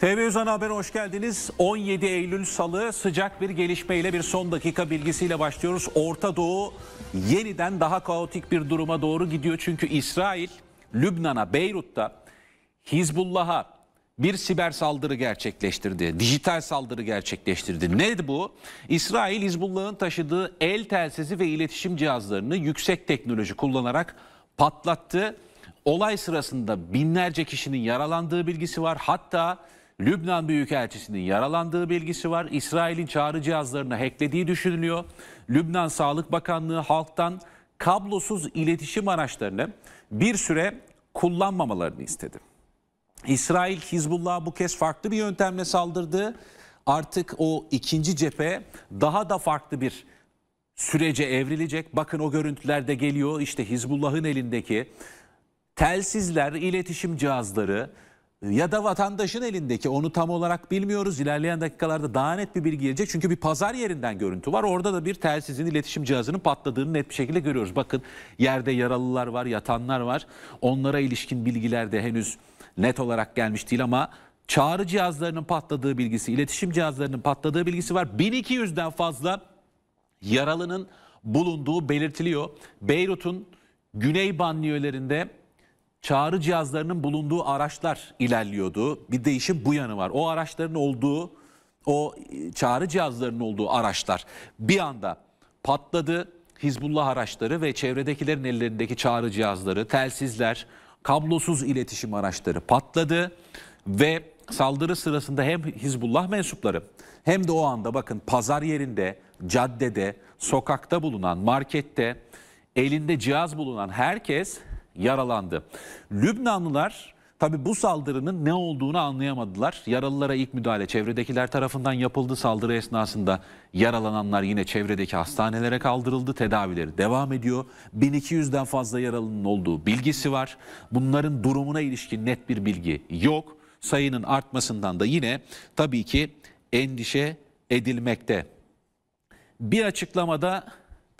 TV Özan Haber'e hoş geldiniz. 17 Eylül Salı sıcak bir gelişmeyle bir son dakika bilgisiyle başlıyoruz. Orta Doğu yeniden daha kaotik bir duruma doğru gidiyor. Çünkü İsrail Lübnan'a, Beyrut'ta Hizbullah'a bir siber saldırı gerçekleştirdi. Dijital saldırı gerçekleştirdi. Neydi bu? İsrail Hizbullah'ın taşıdığı el telsizi ve iletişim cihazlarını yüksek teknoloji kullanarak patlattı. Olay sırasında binlerce kişinin yaralandığı bilgisi var. Hatta Lübnan Büyükelçisi'nin yaralandığı bilgisi var. İsrail'in çağrı cihazlarını hacklediği düşünülüyor. Lübnan Sağlık Bakanlığı halktan kablosuz iletişim araçlarını bir süre kullanmamalarını istedi. İsrail Hizbullah bu kez farklı bir yöntemle saldırdı. Artık o ikinci cephe daha da farklı bir sürece evrilecek. Bakın o görüntülerde geliyor işte Hizbullah'ın elindeki telsizler, iletişim cihazları ya da vatandaşın elindeki onu tam olarak bilmiyoruz. İlerleyen dakikalarda daha net bir bilgi gelecek. Çünkü bir pazar yerinden görüntü var. Orada da bir telsizin iletişim cihazının patladığını net bir şekilde görüyoruz. Bakın yerde yaralılar var, yatanlar var. Onlara ilişkin bilgiler de henüz net olarak gelmiş değil ama çağrı cihazlarının patladığı bilgisi, iletişim cihazlarının patladığı bilgisi var. 1200'den fazla yaralının bulunduğu belirtiliyor. Beyrut'un güney banliyölerinde çağrı cihazlarının bulunduğu araçlar ilerliyordu. Bir değişim bu yanı var. O araçların olduğu, o e, çağrı cihazlarının olduğu araçlar bir anda patladı. Hizbullah araçları ve çevredekilerin ellerindeki çağrı cihazları, telsizler, kablosuz iletişim araçları patladı ve saldırı sırasında hem Hizbullah mensupları hem de o anda bakın pazar yerinde, caddede, sokakta bulunan, markette elinde cihaz bulunan herkes yaralandı. Lübnanlılar Tabi bu saldırının ne olduğunu anlayamadılar. Yaralılara ilk müdahale çevredekiler tarafından yapıldı. Saldırı esnasında yaralananlar yine çevredeki hastanelere kaldırıldı. Tedavileri devam ediyor. 1200'den fazla yaralının olduğu bilgisi var. Bunların durumuna ilişkin net bir bilgi yok. Sayının artmasından da yine tabii ki endişe edilmekte. Bir açıklamada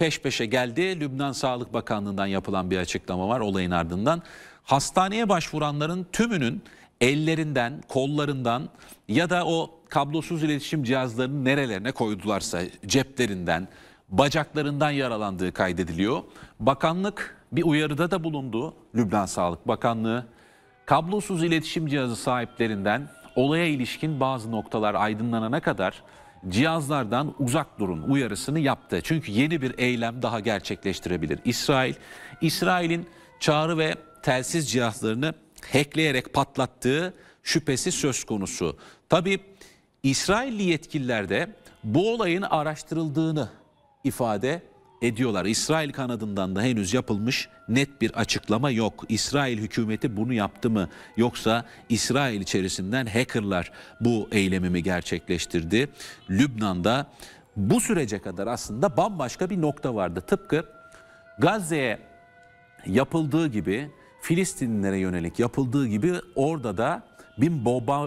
peş peşe geldi. Lübnan Sağlık Bakanlığı'ndan yapılan bir açıklama var olayın ardından. Hastaneye başvuranların tümünün ellerinden, kollarından ya da o kablosuz iletişim cihazlarını nerelerine koydularsa ceplerinden, bacaklarından yaralandığı kaydediliyor. Bakanlık bir uyarıda da bulundu. Lübnan Sağlık Bakanlığı kablosuz iletişim cihazı sahiplerinden olaya ilişkin bazı noktalar aydınlanana kadar cihazlardan uzak durun uyarısını yaptı. Çünkü yeni bir eylem daha gerçekleştirebilir İsrail. İsrail'in çağrı ve telsiz cihazlarını hackleyerek patlattığı şüphesi söz konusu. Tabi İsrailli yetkililer de bu olayın araştırıldığını ifade ediyorlar. İsrail kanadından da henüz yapılmış net bir açıklama yok. İsrail hükümeti bunu yaptı mı yoksa İsrail içerisinden hackerlar bu eylemi mi gerçekleştirdi? Lübnan'da bu sürece kadar aslında bambaşka bir nokta vardı. Tıpkı Gazze'ye yapıldığı gibi Filistinlilere yönelik yapıldığı gibi orada da bir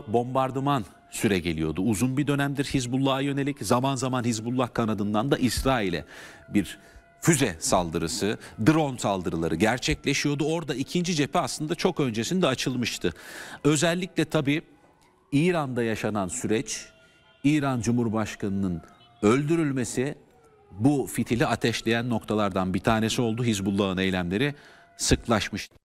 bombardıman süre geliyordu. Uzun bir dönemdir Hizbullah'a yönelik zaman zaman Hizbullah kanadından da İsrail'e bir füze saldırısı, drone saldırıları gerçekleşiyordu. Orada ikinci cephe aslında çok öncesinde açılmıştı. Özellikle tabii İran'da yaşanan süreç, İran Cumhurbaşkanı'nın öldürülmesi bu fitili ateşleyen noktalardan bir tanesi oldu. Hizbullah'ın eylemleri sıklaşmıştı.